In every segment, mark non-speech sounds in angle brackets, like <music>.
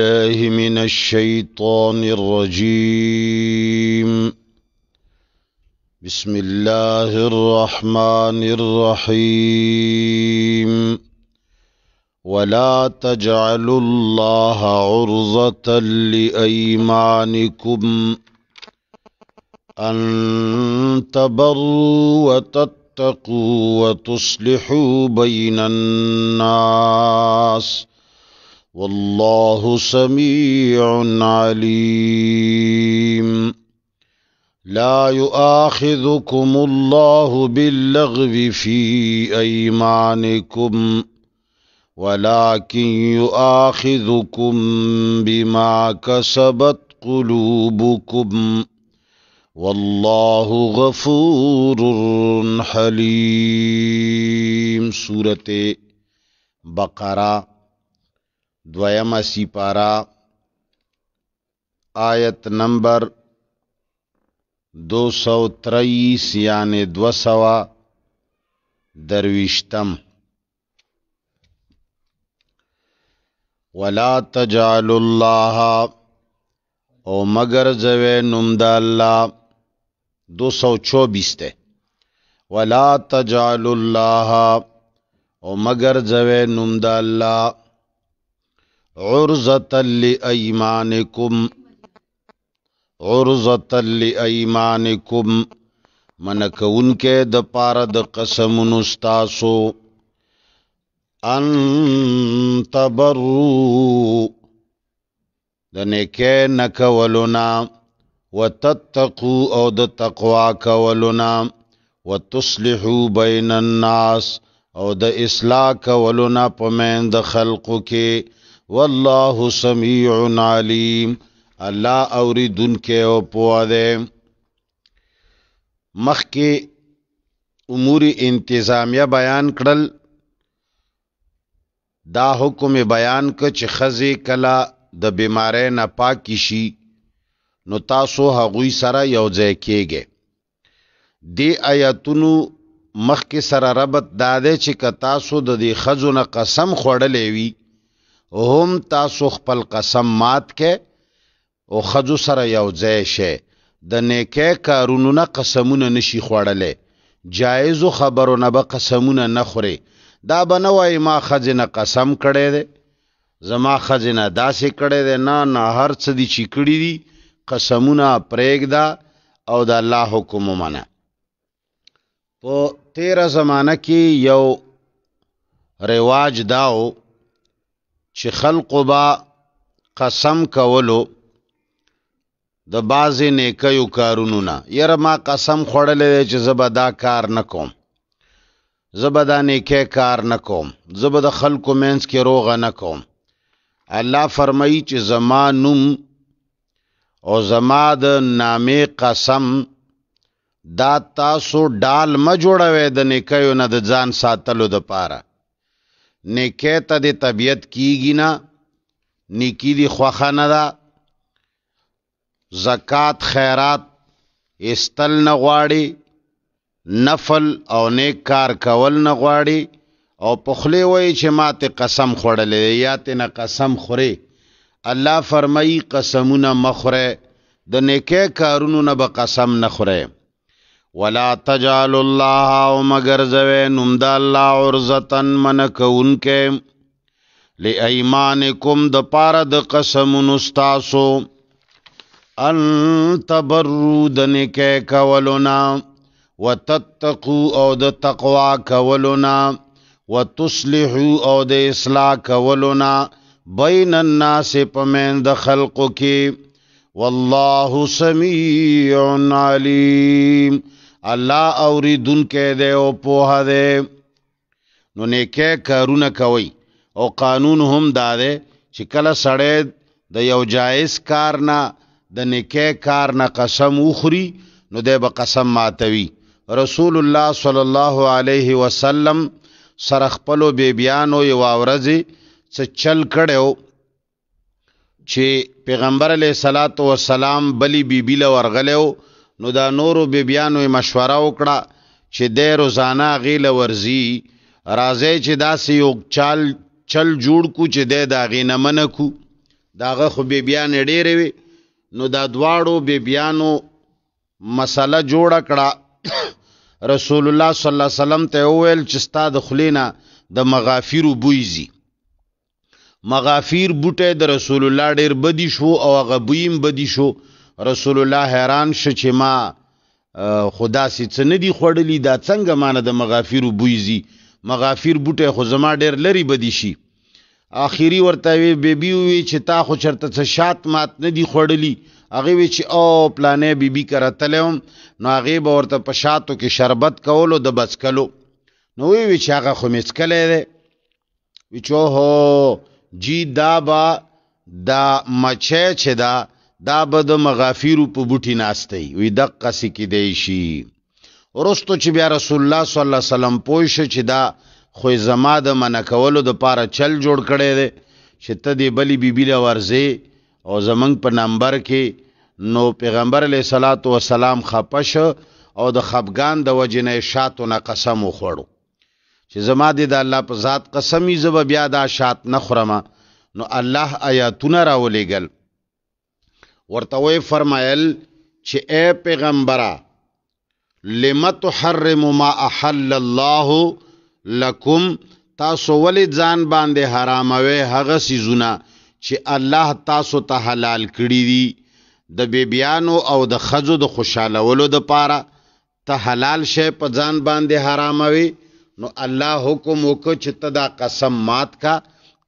بالله من الشيطان الرجيم بسم الله الرحمن الرحيم ولا تجعلوا الله عرضة لأيمانكم أن تبروا وتتقوا وتصلحوا بين الناس ۖ والله سميع عليم لا يؤاخذكم الله باللغو في ايمانكم ولكن يؤاخذكم بما كسبت قلوبكم والله غفور حليم سورة بقره دویمه سیپارا آیت نمبر دو سو تریس یعنی دو سوا درویشتم ولا تجعل الله او مگر زوی نم د الله 224 ته ولا تجعل الله او مگر زوی نم د الله عرضت لایمانکم عرضت لایمانکم من کونکه د پاره د قسمونو استاسو ان تبرو د نیکه نکولنا وتتقو او د تقوا کولنا وتصلحو بین الناس او د اصلاح کولنا پمند خلقو کې والله سميع عليم الله اوریدونکې او پوهه ده مخکې امور انتظامیه بیان کړل دا حکم بیان ک چې خزه کلا د بیمارۍ نه پاک شي نو تاسو هغوی سره یو ځای کېږئ دی آیاتونو مخکې سره ربط داده چې ک تاسو د دې خزونه قسم خوړلې وي هم تاسو خپل قسم مات کې او خجو سره یو ځای شي د نیکه کارونو نه قسمونه نشي خوړلې جایزو خبرو نه به قسمونه نه خوري دا به نه وایي ما خځینه قسم کړی دی زما خځینه داسې کړی دی نه نه هر څه دي چې کړي دي قسمونه پرېږده او د الله حکم ومنه په تیره زمانه کې یو رواج داو چې خلق با قسم کولو د بازې نیکیو کارونو نه یره ما قسم خوړلې چې زبا دا کار نکوم زبا دا نیکه کار نکوم زبا د خلکو مینس کې روغ نکوم الله فرمایي چې زما نوم او زما د نامې قسم دا تاسو ډال م جوړوي د نیکیو نه د ځان ساتلو د پاره نیکه ته د طبیعت کیږي نه نیکی دی خوخه نه ده زکات خیرات استل نه غواړي نفل او نیک کار کول نه غواړي او پخلی وای چې ماته قسم خوړلې یا ته نه قسم خوري الله فرمایي قسمونه مخره د نیکه کارونو نه به قسم نه خوره ولا تجعل الله او مگر زوی نم د الله عرزتن من کونکه لایمانکم د پاره د قسم نستاسو ان تبرودن کې کولنا وتتقو او د تقوا کولنا وتصلحو او د اصلاح کولنا بین الناس پمین د خلقو کې والله سميع عليم الله اوریدونکې دی او پوها دی نو نیکه کارونه کوي او قانون هم دا دی چې کله سړی د یو جایز کار نه د نیکه کار نه قسم وخوري نو دی به قسم ماتوي رسول الله صلی الله علیه وسلم سره خپلو بیبیانو یو ورځې څه چل کړو چې پیغمبر علیه صلوات و سلام بلی بیبی له ورغلو نو دا نورو بیبیانو مشوره وکړه چې د روزانه غیل ورزي راځي چې دا سیو چال چل جوړ کو چې د دا غینه منکو داغه خو بیبیان ډېرې وي نو دا دواړو بیبیانو مسله جوړ کړه <coughs> رسول الله صلی الله علیه وسلم ته ویل چې ستا د خلینا د مغافیر بویزي مغافیر بوټه د رسول الله ډېر بدی شو او هغه بویم بدی شو رسول الله حیران ش چې ما خدا سي څنګه دی خړلې دا څنګه مان د مغافیر بویزي مغافیر بوټه خو زما ډېر لري بدی شي اخیری ورته وی بیبي وی چې تا خو چرته څه شات مات نه دی خړلې هغه وی چې او پلانې بیبي کرا تلم نو هغه به ورته په شاتو کې شربت کولو د بسکلو نو وی چې هغه خو مسکلې ده وی چې هو جی دا با دا مچه چې دا دا به د مغافیرو په بوټي ناستي وي دقه سې کې دی شي ورستو چې بیا رسول الله صلی الله علیه وسلم پوه شو چې دا خو زما د منع کولو د پاره چل جوړ کړی دی چې ته دې بلی بیبي له ورځې او زمنګ په نمبر کې نو پیغمبر علیه صلوات و سلام خپش او د خفغان د وجنې شاتو نه قسم وخوړو چې زما دې د الله په ذات قسمی زب بیا دا شات نه خورما نو الله آیاتونه راولېګل ورته وی فرمایل چې اے پیغمبره لمت حرم ما احل الله لكم تاسو ولې ځان باندې حراموي هغه سيزونه چې الله تاسو ته حلال کړی دي د بیبيانو او د خزو د خوشالولو د پاره ته حلال شی په ځان باندې حراموي نو الله حکم وکړ چې تدا قسم مات کا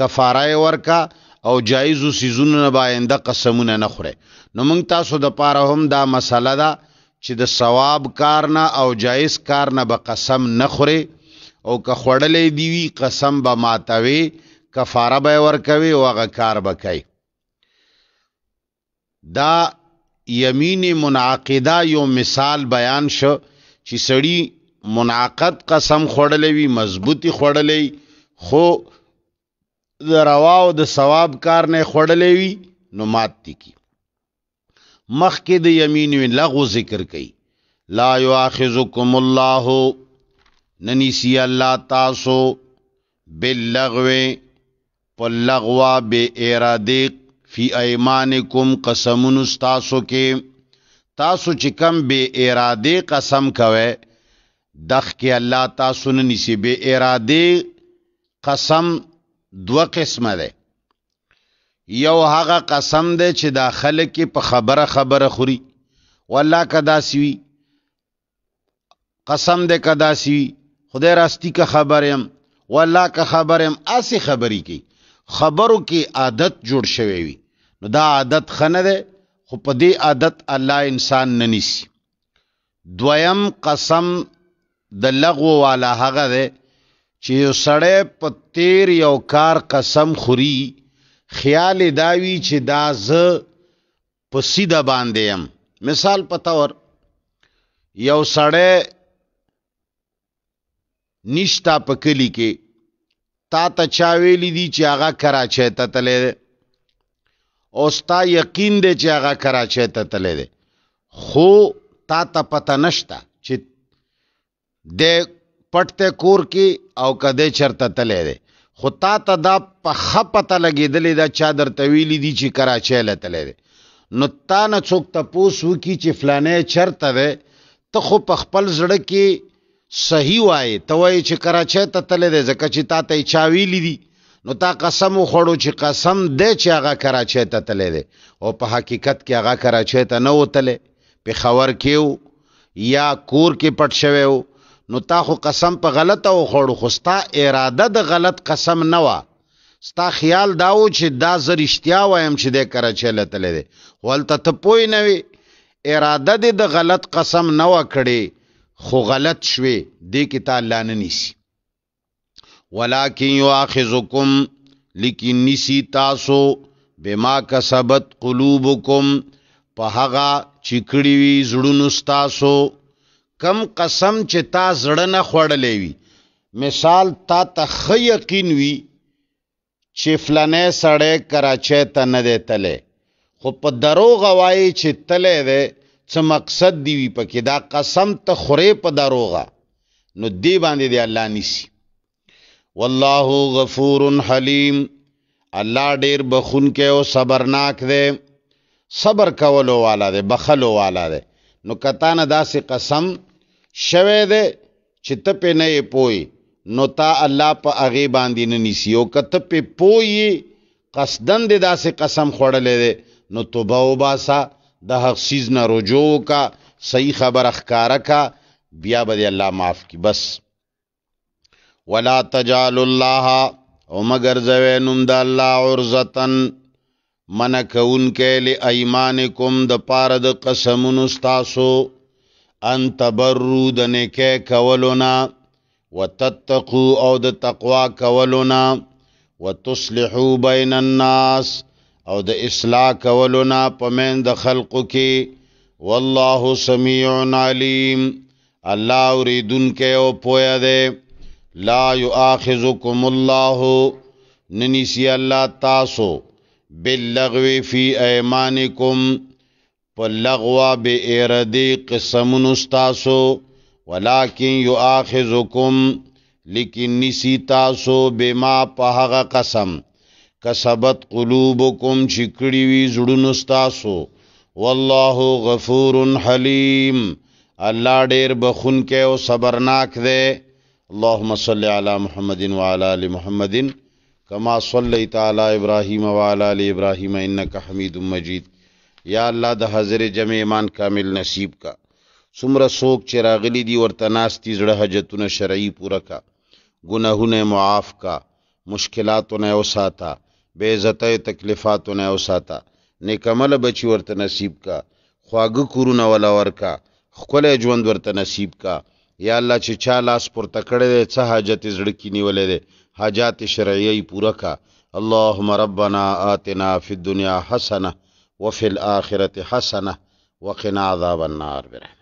کفاره ورکا او جایزو سیزونو نه باینده قسمونه نه خوره نو موږ تاسو د پاره هم دا مسله ده چې د ثواب کار نه او جایز کار نه به قسم نه خوره او که خوړلې دی وی قسم به ماتوي کفاره به ورکوي او هغه کار به کوي دا یمین منعقده یو مثال بیان شو چې سړی منعقد قسم خوړلې وی مضبوطی خوړلې خو د رواو د ثواب کار نه خړلې وي نو مات دي کی مخکې د یمین وی لغو ذکر کړي لا یؤاخذکم الله ننیسی الله تاسو باللغو په لغوا به اراده فی ایمانکم قسمون تاسو کې تاسو چې کم به اراده قسم کوي دخ کې الله تاسو ننیسی به اراده قسم دوه قسمه ده یو هغه قسم ده چې دا خلک په خبره خبره خوري والله کدا سوي قسم ده کدا سوي خدای راستی که خبرم والله که خبرم اسی خبري کوي خبرو کې عادت جوړ شوی وي نو دا عادت خنه ده خو په دې عادت الله انسان نه نیسي دویم قسم د لغو والا هغه ده چې یو سړی په تیر یو کار قسم خوري خیال داوی چې دا ز په سیده باندې يم مثال پتا ور یو سړی نشتا په کلی کې تا ته چا ویلی دي چې هغه کراچۍ ته تللی او ستا یقین دی چې هغه کراچۍ ته تللی دی خو تا ته پته نشته چې د پټ ته کور کې او کده چرته تلې ده خو تا ته دا په خپته لګېدلې دا چا درته ویلي دي چې کراچۍ له تلې ده نو تا نه څوک تپوس وکي چې فلانې چرته ده ته خو په خپل زړه کې صحیح وای ته وایي چې کراچۍ ته تلې ده ځکه چې تا ته یې چا ویلي دي نو تا قسم خوړو چې قسم دی چې هغه کراچۍ ته تللی دی او په حقیقت کې هغه کراچۍ ته نه وتلی پېښور کې و یا کور کې پټ شوی و نو تا خو قسم په غلطه او خوړو خو ستا اراده د غلط قسم نه و ستا خیال داو چې دا زه رښتیا وایم چې د کراچۍ لتلی دی خو هلته ته پوه نه وې اراده دې د غلط قسم نه وه کړې خو غلط شوې دې کې تا الله نه نیسي ولیکن یواخذکم لیکن نیسی تاسو بما کسبت قلوبکم په هغه چې کړی وي زړونو ستاسو کم قسم چې تا زړه نه خوړلې وي مثال تا ته خ یقین وي چې فلانه سړی کراچۍ ته نه دی تللی خو په دروغ وایي چې تللی دی څه مقصد دی وي پکې دا قسم ته خورې په دروغه نو دی باندې دی الله نیسی والله غفور حلیم الله ډیر بخون کې او صبرناک دی صبر کولو والا دی بخلو والا دی نو کتان داسې قسم شوه دې چې ته په نه پوي نو تا الله په هغه باندې نه نیسی او کته په پوي قصدن دې داسې قسم خوړلې دې نو توبه او باسا د حق سیز نه رجوع کا صحیح خبر اخکارا کا بیا به الله معاف کی بس ولا تجعل الله او مگر زوینم د الله عرزتن من کون کیل ایمانکم د پار د قسمونو استاسو ان تبرو د نیکه کولونا وتتقو او د تقوا کولونا وتصلحو بین الناس او د اصلاح کولونا پمن د خلقو کې والله سمیع علیم الله اوریدون کې او پویا دی لا یؤاخذکم الله ننسی الله تاسو باللغو في ايمانكم فلغوا بإرادی قسمون استاسو ولیکن یؤاخذکم لیکن نسی تاسو بما پهغه قسم کسبت قلوبكم شكري وی زړونو والله غفور حليم الله ډیر بخون کې او اللهم صل على محمد وعلى ال محمد کما صلی تعالی ابراهیم و علی ابراهیم انک حمید مجید یا الله د حاضر جمع ایمان کامل نصیب کا څومره څوک چې راغلي دي ورته ناستي زړه حاجتونه شرعي پوره کا ګناهونه معاف کا مشکلاتونه اوساتا بے عزتۍ تکلیفاتونه اوساتا نیکمل بچی ورته نصیب کا خواږه کورونه ولا ورکا خپل ژوند ورته نصیب کا یا الله چې چا لاس پر تکړه څه حاجت زړه کې نیولې ده حاجات شرعی پورا کا اللهم ربنا آتنا في الدنيا حسنه وفي الآخرة حسنة وقنا عذاب النار برحمة